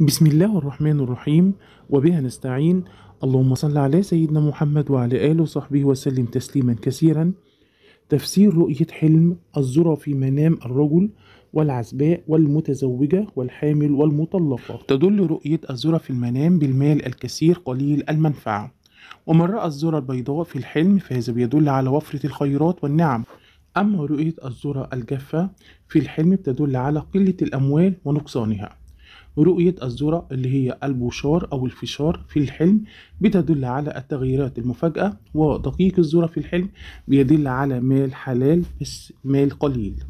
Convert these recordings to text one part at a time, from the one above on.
بسم الله الرحمن الرحيم وبها نستعين اللهم صل على سيدنا محمد وعلى آله وصحبه وسلم تسليما كثيرا تفسير رؤية حلم الذرة في منام الرجل والعزباء والمتزوجة والحامل والمطلقة تدل رؤية الذرة في المنام بالمال الكثير قليل المنفعة ومن رأى الذرة البيضاء في الحلم فهذا بيدل على وفرة الخيرات والنعم أما رؤية الذرة الجافة في الحلم بتدل على قلة الأموال ونقصانها رؤية الذرة اللي هي البوشار أو الفشار في الحلم بتدل على التغييرات المفاجئة ودقيق الذرة في الحلم بيدل على مال حلال بس مال قليل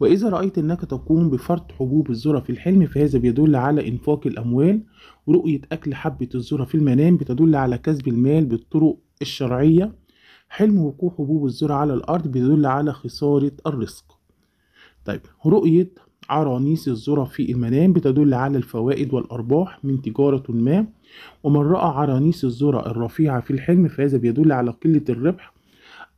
وإذا رأيت أنك تقوم بفرط حبوب الذرة في الحلم فهذا بيدل على إنفاق الأموال ورؤية أكل حبة الذرة في المنام بتدل على كسب المال بالطرق الشرعية حلم وقوع حبوب الذرة على الأرض بيدل على خسارة الرزق طيب رؤية عرانيس الذرة في المنام بتدل على الفوائد والأرباح من تجارة ما ومن رأى عرانيس الذرة الرفيعة في الحلم فهذا بيدل على قلة الربح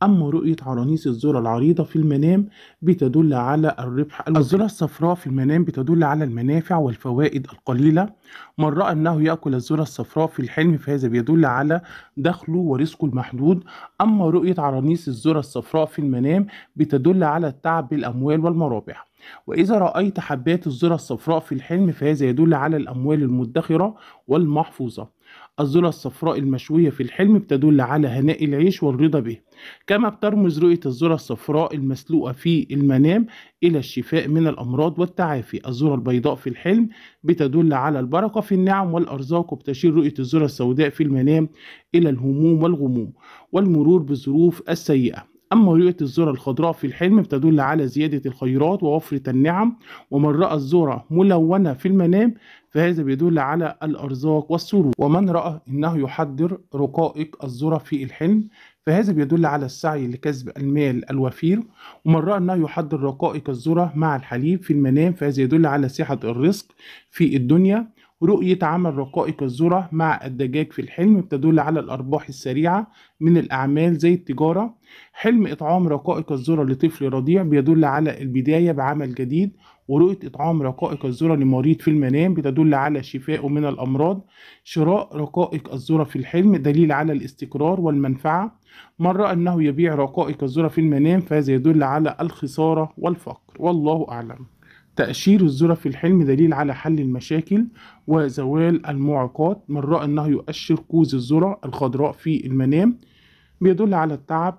أما رؤية عرانيس الذرة العريضة في المنام بتدل على الربح الذرة الصفراء في المنام بتدل على المنافع والفوائد القليلة من رأى أنه يأكل الذرة الصفراء في الحلم فهذا بيدل على دخله ورزقه المحدود أما رؤية عرانيس الذرة الصفراء في المنام بتدل على التعب بالأموال والمرابح وإذا رأيت حبات الذرة الصفراء في الحلم فهذا يدل على الأموال المدخرة والمحفوظة الذرة الصفراء المشوية في الحلم بتدل على هناء العيش والرضا به كما بترمز رؤية الذرة الصفراء المسلوقة في المنام إلى الشفاء من الأمراض والتعافي الذرة البيضاء في الحلم بتدل على البركة في النعم والأرزاق وبتشير رؤية الذرة السوداء في المنام إلى الهموم والغموم والمرور بالظروف السيئة أما رؤية الذرة الخضراء في الحلم فتدل على زيادة الخيرات ووفرة النعم ومن رأى الذرة ملونة في المنام فهذا بيدل على الأرزاق والسرور ومن رأى أنه يحضر رقائق الذرة في الحلم فهذا بيدل على السعي لكسب المال الوفير ومن رأى أنه يحضر رقائق الذرة مع الحليب في المنام فهذا يدل على سعة الرزق في الدنيا رؤية عمل رقائق الذرة مع الدجاج في الحلم بتدل على الأرباح السريعة من الأعمال زي التجارة حلم إطعام رقائق الذرة لطفل رضيع بيدل على البداية بعمل جديد ورؤية إطعام رقائق الذرة لمريض في المنام بتدل على شفائه من الأمراض شراء رقائق الذرة في الحلم دليل على الاستقرار والمنفعة مرة أنه يبيع رقائق الذرة في المنام فهذا يدل على الخسارة والفقر والله أعلم تأشير الذرة في الحلم دليل على حل المشاكل وزوال المعوقات من رأى أنه يؤشر كوز الذرة الخضراء في المنام بيدل على التعب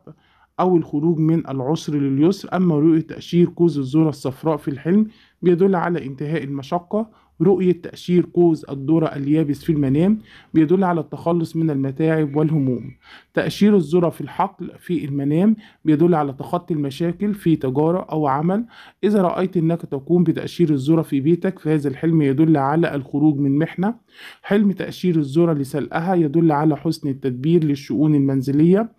أو الخروج من العسر لليسر أما رؤية تأشير كوز الذرة الصفراء في الحلم بيدل على انتهاء المشقة رؤية تأشير قوز الذرة اليابس في المنام بيدل على التخلص من المتاعب والهموم تأشير الذرة في الحقل في المنام بيدل على تخطي المشاكل في تجارة أو عمل إذا رأيت أنك تقوم بتأشير الذرة في بيتك فهذا الحلم يدل على الخروج من محنة حلم تأشير الذرة لسلقها يدل على حسن التدبير للشؤون المنزلية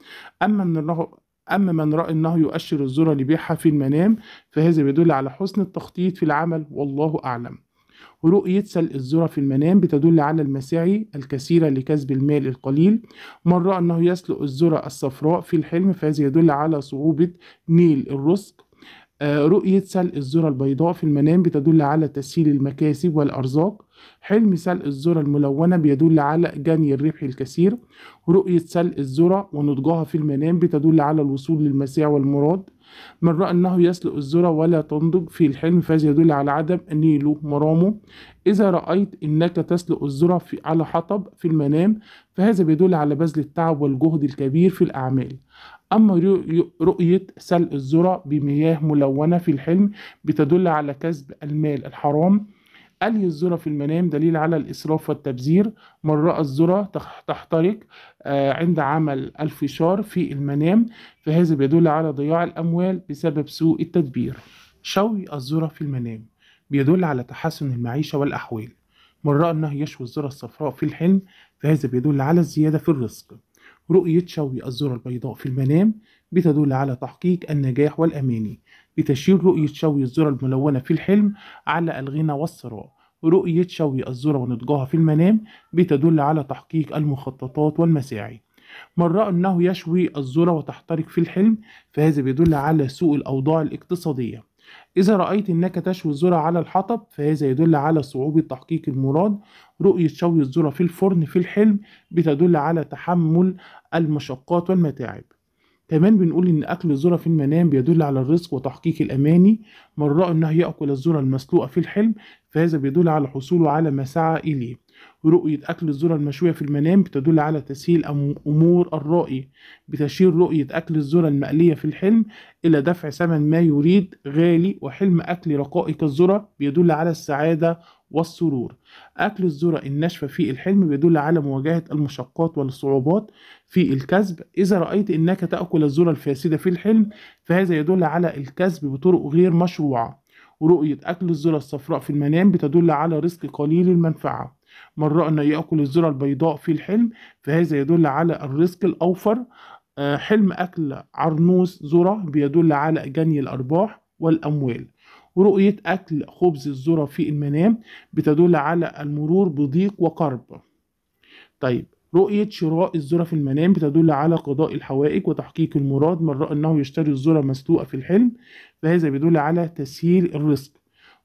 أما من أما من رأى أنه يؤشر الذرة لبيعها في المنام فهذا بيدل على حسن التخطيط في العمل والله أعلم رؤية سلق الذرة في المنام بتدل على المساعي الكثيرة لكسب المال القليل مرة أنه يسلق الذرة الصفراء في الحلم فهذا يدل على صعوبة نيل الرزق آه، رؤية سلق الذرة البيضاء في المنام بتدل على تسهيل المكاسب والأرزاق حلم سلق الذرة الملونة بيدل على جني الربح الكثير رؤية سلق الذرة ونضجها في المنام بتدل على الوصول للمساعي والمراد من رأى أنه يسلق الذرة ولا تنضج في الحلم فهذا يدل على عدم نيله مرامه إذا رأيت أنك تسلق الذرة على حطب في المنام فهذا بيدل على بذل التعب والجهد الكبير في الأعمال أما رؤية سلق الذرة بمياه ملونة في الحلم بتدل على كسب المال الحرام ألي الذرة في المنام دليل على الإسراف والتبذير من رأى الذرة تحترق آه، عند عمل الفشار في المنام فهذا بيدل على ضياع الأموال بسبب سوء التدبير شوي الذرة في المنام بيدل على تحسن المعيشة والأحوال من رأى أنه يشوي الذرة الصفراء في الحلم فهذا بيدل على الزيادة في الرزق رؤية شوي الذرة البيضاء في المنام بتدل على تحقيق النجاح والأماني لتشيير رؤية شوي الذرة الملونة في الحلم على الغنى والثراء رؤية شوي الذرة ونضجها في المنام بتدل على تحقيق المخططات والمساعي من رأى أنه يشوي الذرة وتحترق في الحلم فهذا بيدل على سوء الأوضاع الاقتصادية إذا رأيت أنك تشوي الذرة على الحطب فهذا يدل على صعوبة تحقيق المراد رؤية شوي الذرة في الفرن في الحلم بتدل على تحمل المشقات والمتاعب كمان بنقول إن أكل الذرة في المنام بيدل على الرزق وتحقيق الأماني من رأى أنه يأكل الذرة المسلوقة في الحلم فهذا بيدل على حصوله على ما سعى إليه رؤية أكل الذرة المشوية في المنام بتدل على تسهيل أمور الرائي بتشير رؤية أكل الذرة المقلية في الحلم إلى دفع ثمن ما يريد غالي وحلم أكل رقائق الذرة بيدل على السعادة والسرور أكل الذرة الناشفة في الحلم بيدل على مواجهة المشقات والصعوبات في الكسب إذا رأيت أنك تأكل الذرة الفاسدة في الحلم فهذا يدل على الكسب بطرق غير مشروعة ورؤية أكل الذرة الصفراء في المنام بتدل على رزق قليل المنفعة من أن يأكل الذرة البيضاء في الحلم فهذا يدل على الرزق الأوفر آه، حلم أكل عرنوس ذرة بيدل على جني الأرباح والأموال رؤية أكل خبز الذرة في المنام بتدل على المرور بضيق وقرب طيب رؤية شراء الذرة في المنام بتدل على قضاء الحوائج وتحقيق المراد من رأى أنه يشتري الذرة مسلوقة في الحلم فهذا بيدل على تسهيل الرزق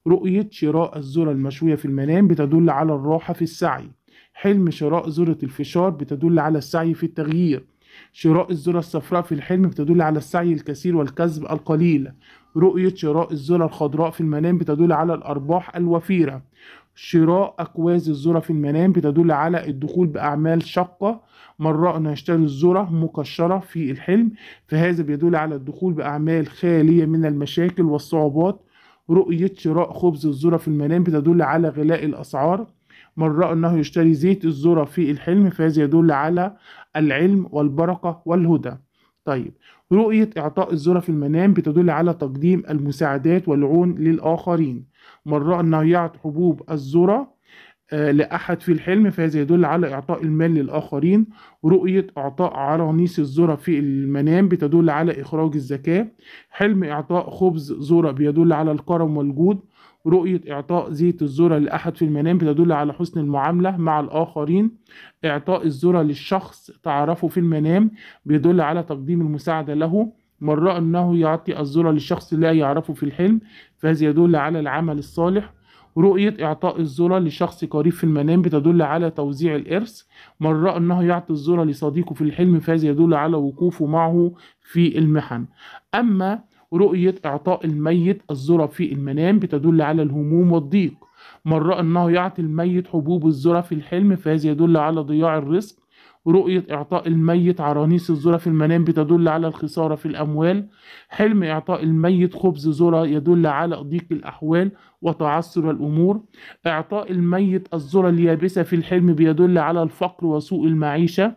رؤية شراء الذرة المشوية في المنام بتدل على الراحة في السعي حلم شراء ذرة الفشار بتدل على السعي في التغيير شراء الذرة الصفراء في الحلم بتدل على السعي الكثير والكسب القليل رؤية شراء الذرة الخضراء في المنام بتدل على الأرباح الوفيرة شراء أكواز الذرة في المنام بتدل على الدخول بأعمال شقة مرة أن يشتري الذرة مكشرة في الحلم فهذا بيدل على الدخول بأعمال خالية من المشاكل والصعوبات رؤية شراء خبز الذرة في المنام بتدل على غلاء الأسعار من رأى أنه يشتري زيت الذرة في الحلم فهذا يدل على العلم والبركة والهدى طيب رؤية إعطاء الذرة في المنام بتدل على تقديم المساعدات والعون للآخرين من رأى أنه يعطي حبوب الذرة آه، لأحد في الحلم فهذا يدل على إعطاء المال للآخرين رؤية إعطاء عرانيس الذرة في المنام بتدل على إخراج الزكاة حلم إعطاء خبز ذرة بيدل على الكرم والجود رؤية إعطاء زيت الذرة لأحد في المنام بتدل على حسن المعاملة مع الآخرين إعطاء الذرة للشخص تعرفه في المنام بيدل على تقديم المساعدة له من رأى أنه يعطي الذرة للشخص لا يعرفه في الحلم فهذا يدل على العمل الصالح رؤية إعطاء الذرة لشخص قريب في المنام بتدل على توزيع الإرث مرة أنه يعطي الذرة لصديقه في الحلم فهذا يدل على وقوفه معه في المحن أما رؤية إعطاء الميت الذرة في المنام بتدل على الهموم والضيق مرة أنه يعطي الميت حبوب الذرة في الحلم فهذا يدل على ضياع الرزق رؤية إعطاء الميت عرانيس الذرة في المنام بتدل على الخسارة في الأموال حلم إعطاء الميت خبز ذرة يدل على ضيق الأحوال وتعسر الأمور إعطاء الميت الذرة اليابسة في الحلم بيدل على الفقر وسوء المعيشة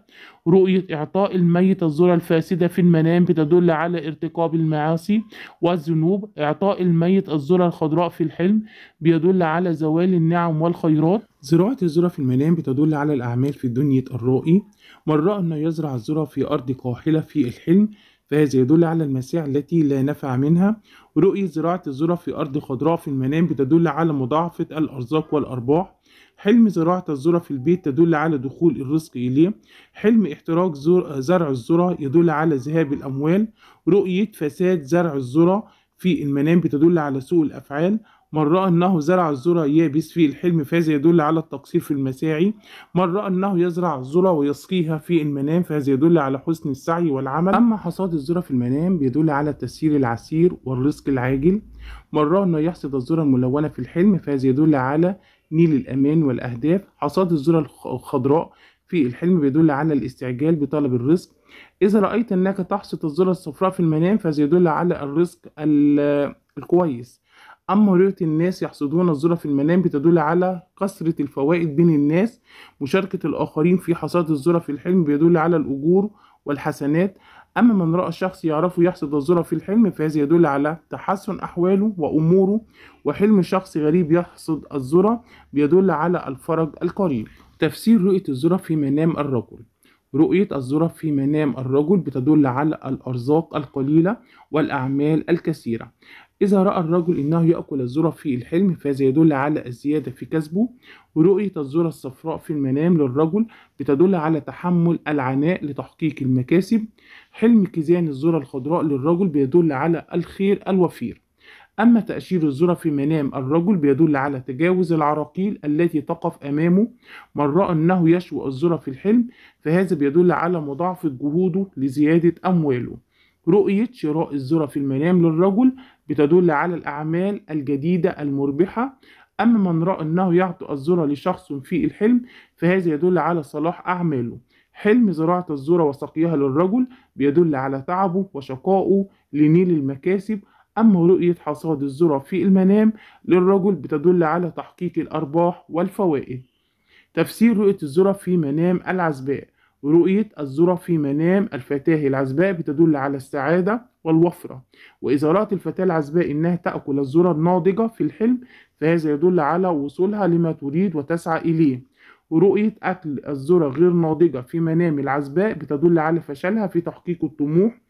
رؤية إعطاء الميت الذرة الفاسدة في المنام بتدل على ارتكاب المعاصي والذنوب إعطاء الميت الذرة الخضراء في الحلم بيدل على زوال النعم والخيرات زراعة الذرة في المنام بتدل على الأعمال في دنيا الرائي من رأى أنه يزرع الذرة في أرض قاحلة في الحلم فهذا يدل على المسيح التي لا نفع منها ورؤية زراعة الذرة في أرض خضراء في المنام بتدل على مضاعفة الأرزاق والأرباح حلم زراعة الذرة في البيت تدل على دخول الرزق إليه حلم احتراق زرع الذرة يدل على ذهاب الأموال رؤية فساد زرع الذرة في المنام بتدل على سوء الأفعال من رأى أنه زرع الذرة يابس في الحلم فهذا يدل على التقصير في المساعي من رأى أنه يزرع الذرة ويسقيها في المنام فهذا يدل على حسن السعي والعمل أما حصاد الذرة في المنام بيدل على تسيير العسير والرزق العاجل من رأى أنه يحصد الذرة الملونة في الحلم فهذا يدل على نيل الأمان والأهداف حصاد الذرة الخضراء في الحلم بيدل على الاستعجال بطلب الرزق إذا رأيت أنك تحصد الذرة الصفراء في المنام فهذا يدل على الرزق الكويس أما رؤية الناس يحصدون الذرة في المنام بتدل على كثرة الفوائد بين الناس مشاركة الآخرين في حصاد الذرة في الحلم بيدل على الأجور والحسنات أما من رأى شخص يعرف يحصد الذرة في الحلم فهذا يدل على تحسن أحواله وأموره وحلم شخص غريب يحصد الذرة بيدل على الفرج القريب تفسير رؤية الذرة في منام الرجل رؤية الذرة في منام الرجل بتدل على الأرزاق القليلة والأعمال الكثيرة إذا رأى الرجل أنه يأكل الذرة في الحلم فهذا يدل على الزيادة في كسبه ورؤية الذرة الصفراء في المنام للرجل بتدل على تحمل العناء لتحقيق المكاسب حلم كزيان الذرة الخضراء للرجل بيدل على الخير الوفير أما تأشير الذرة في منام الرجل بيدل على تجاوز العراقيل التي تقف أمامه من رأى أنه يشوى الذرة في الحلم فهذا بيدل على مضاعفة جهوده لزيادة أمواله رؤية شراء الذرة في المنام للرجل بتدل على الأعمال الجديدة المربحة أما من رأى أنه يعطي الذرة لشخص في الحلم فهذا يدل على صلاح أعماله حلم زراعة الذرة وسقيها للرجل بيدل على تعبه وشقائه لنيل المكاسب أما رؤية حصاد الذرة في المنام للرجل بتدل على تحقيق الأرباح والفوائد تفسير رؤية الذرة في منام العزباء رؤية الذرة في منام الفتاة العزباء بتدل على السعادة والوفرة وإذا رأت الفتاة العزباء أنها تأكل الذرة الناضجة في الحلم فهذا يدل على وصولها لما تريد وتسعى إليه ورؤية أكل الذرة غير ناضجة في منام العزباء بتدل على فشلها في تحقيق الطموح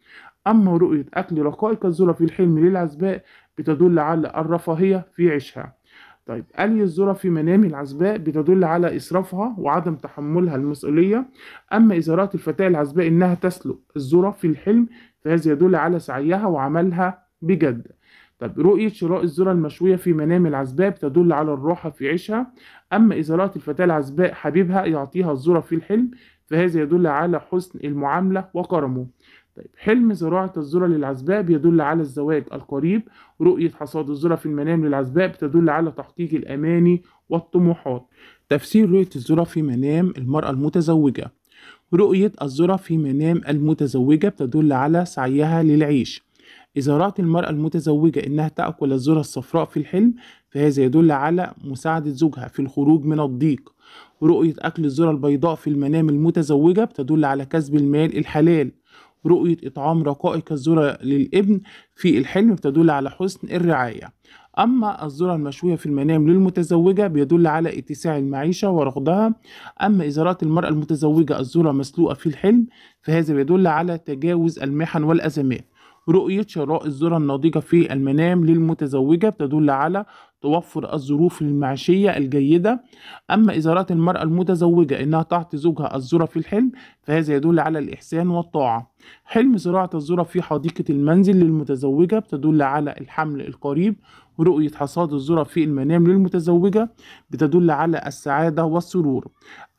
أما رؤية أكل رقائق الذرة في الحلم للعزباء بتدل على الرفاهية في عيشها طيب ألي الذرة في منام العزباء بتدل على إسرافها وعدم تحملها المسؤولية أما إذا رأت الفتاة العزباء إنها تسلق الذرة في الحلم فهذا يدل على سعيها وعملها بجد طب رؤية شراء الذرة المشوية في منام العزباء تدل على الراحة في عيشها أما إذا رأت الفتاة العزباء حبيبها يعطيها الذرة في الحلم فهذا يدل على حسن المعاملة وكرمه طيب حلم زراعة الذرة للعزباء يدل على الزواج القريب رؤية حصاد الذرة في المنام للعزباء بتدل على تحقيق الأماني والطموحات تفسير رؤية الذرة في منام المرأة المتزوجة رؤية الذرة في منام المتزوجة بتدل على سعيها للعيش إذا رأت المرأة المتزوجة إنها تأكل الذرة الصفراء في الحلم فهذا يدل على مساعدة زوجها في الخروج من الضيق رؤية أكل الذرة البيضاء في المنام المتزوجة بتدل على كسب المال الحلال رؤية إطعام رقائق الذرة للابن في الحلم بتدل على حسن الرعاية أما الذرة المشوية في المنام للمتزوجة بيدل على اتساع المعيشة ورغدها أما إذا رأت المرأة المتزوجة الذرة مسلوقة في الحلم فهذا بيدل على تجاوز المحن والأزمات رؤية شراء الذرة الناضجة في المنام للمتزوجة بتدل على توفر الظروف المعيشية الجيدة أما إذا رأت المرأة المتزوجة أنها تعطي زوجها الذرة في الحلم فهذا يدل على الإحسان والطاعة حلم زراعة الذرة في حديقة المنزل للمتزوجة بتدل على الحمل القريب رؤية حصاد الذرة في المنام للمتزوجة بتدل على السعادة والسرور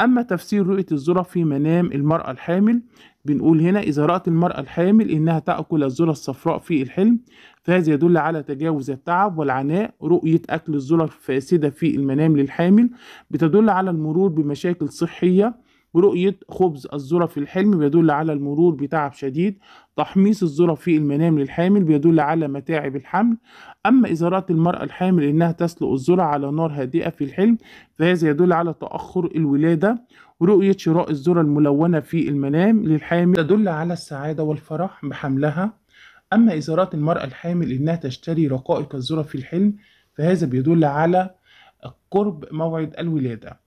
أما تفسير رؤية الذرة في منام المرأة الحامل بنقول هنا إذا رأت المرأة الحامل إنها تأكل الذرة الصفراء في الحلم فهذا يدل على تجاوز التعب والعناء رؤية أكل الذرة الفاسدة في المنام للحامل بتدل على المرور بمشاكل صحية ورؤية خبز الذرة في الحلم بيدل على المرور بتعب شديد تحميص الذرة في المنام للحامل بيدل على متاعب الحمل أما إذا رأت المرأة الحامل إنها تسلق الذرة على نار هادئة في الحلم فهذا يدل على تأخر الولادة ورؤية شراء الذرة الملونة في المنام للحامل تدل على السعادة والفرح بحملها أما إذا رأت المرأة الحامل إنها تشتري رقائق الذرة في الحلم فهذا بيدل على قرب موعد الولادة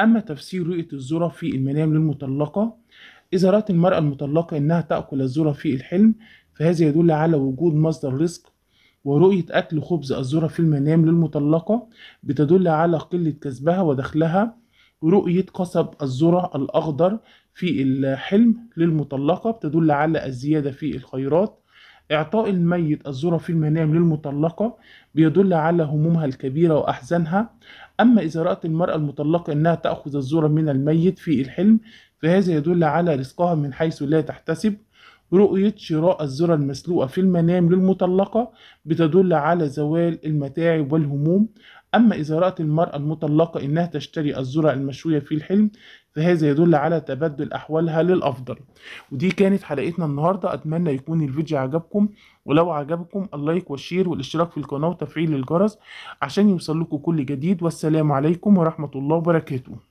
أما تفسير رؤية الذرة في المنام للمطلقة إذا رأت المرأة المطلقة أنها تأكل الذرة في الحلم فهذا يدل على وجود مصدر رزق ورؤية أكل خبز الذرة في المنام للمطلقة بتدل على قلة كسبها ودخلها رؤية قصب الذرة الأخضر في الحلم للمطلقة بتدل على الزيادة في الخيرات إعطاء الميت الذرة في المنام للمطلقة بيدل على همومها الكبيرة وأحزانها أما إذا رأت المرأة المطلقة أنها تأخذ الذرة من الميت في الحلم فهذا يدل على رزقها من حيث لا تحتسب رؤية شراء الذرة المسلوقة في المنام للمطلقة بتدل على زوال المتاعب والهموم أما إذا رأت المرأة المطلقة إنها تشتري الذرة المشوية في الحلم فهذا يدل على تبدل أحوالها للأفضل ودي كانت حلقتنا النهاردة أتمنى يكون الفيديو عجبكم ولو عجبكم اللايك والشير والاشتراك في القناة وتفعيل الجرس عشان يوصل لكم كل جديد والسلام عليكم ورحمة الله وبركاته